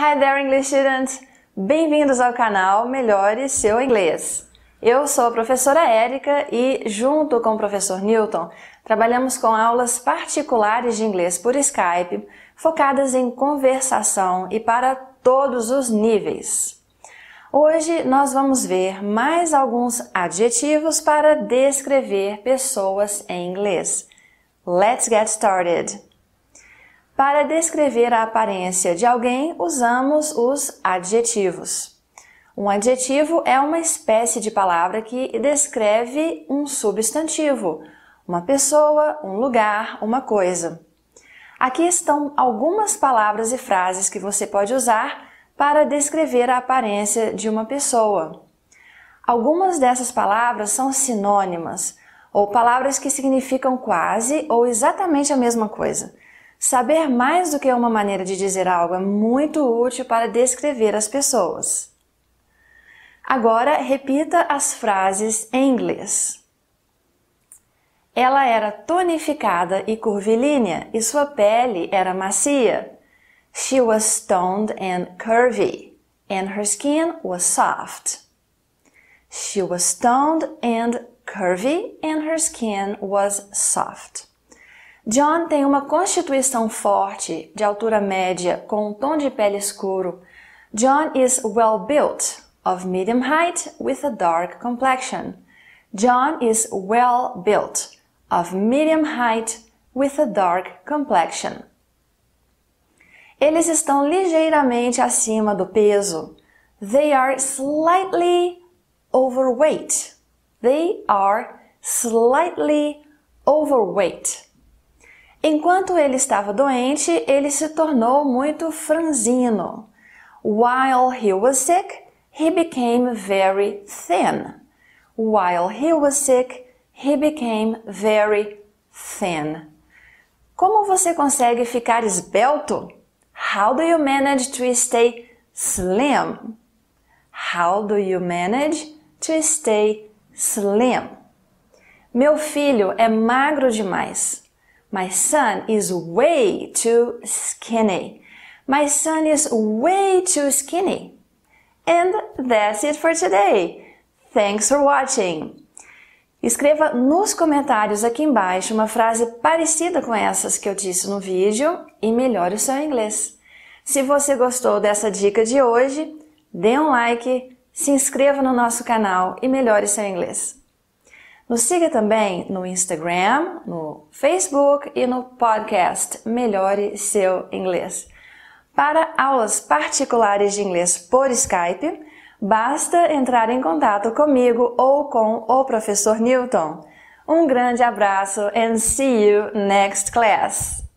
Hi there, English students! Bem-vindos ao canal Melhore Seu Inglês. Eu sou a professora Érica e, junto com o professor Newton, trabalhamos com aulas particulares de inglês por Skype, focadas em conversação e para todos os níveis. Hoje nós vamos ver mais alguns adjetivos para descrever pessoas em inglês. Let's get started! Para descrever a aparência de alguém, usamos os adjetivos. Um adjetivo é uma espécie de palavra que descreve um substantivo, uma pessoa, um lugar, uma coisa. Aqui estão algumas palavras e frases que você pode usar para descrever a aparência de uma pessoa. Algumas dessas palavras são sinônimas, ou palavras que significam quase ou exatamente a mesma coisa. Saber mais do que uma maneira de dizer algo é muito útil para descrever as pessoas. Agora, repita as frases em inglês. Ela era tonificada e curvilínea e sua pele era macia. She was toned and curvy and her skin was soft. She was toned and curvy and her skin was soft. John tem uma constituição forte, de altura média, com um tom de pele escuro. John is well built, of medium height, with a dark complexion. John is well built, of medium height, with a dark complexion. Eles estão ligeiramente acima do peso. They are slightly overweight. They are slightly overweight. Enquanto ele estava doente, ele se tornou muito franzino. While he was sick, he became very thin. While he was sick, he became very thin. Como você consegue ficar esbelto? How do you manage to stay slim? How do you manage to stay slim? Meu filho é magro demais. My son is way too skinny. My son is way too skinny. And that's it for today. Thanks for watching. Escreva nos comentários aqui embaixo uma frase parecida com essas que eu disse no vídeo e melhore o seu inglês. Se você gostou dessa dica de hoje, dê um like, se inscreva no nosso canal e melhore seu inglês. Nos siga também no Instagram, no Facebook e no podcast Melhore Seu Inglês. Para aulas particulares de inglês por Skype, basta entrar em contato comigo ou com o professor Newton. Um grande abraço and see you next class!